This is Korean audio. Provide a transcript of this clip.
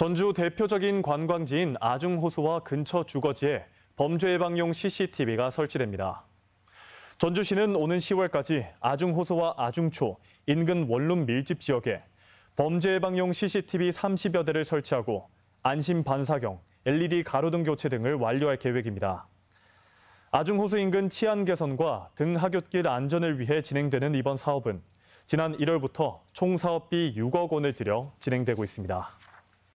전주 대표적인 관광지인 아중호수와 근처 주거지에 범죄 예방용 CCTV가 설치됩니다. 전주시는 오는 10월까지 아중호수와 아중초, 인근 원룸 밀집 지역에 범죄 예방용 CCTV 30여 대를 설치하고 안심 반사경, LED 가로등 교체 등을 완료할 계획입니다. 아중호수 인근 치안 개선과 등하굣길 안전을 위해 진행되는 이번 사업은 지난 1월부터 총 사업비 6억 원을 들여 진행되고 있습니다.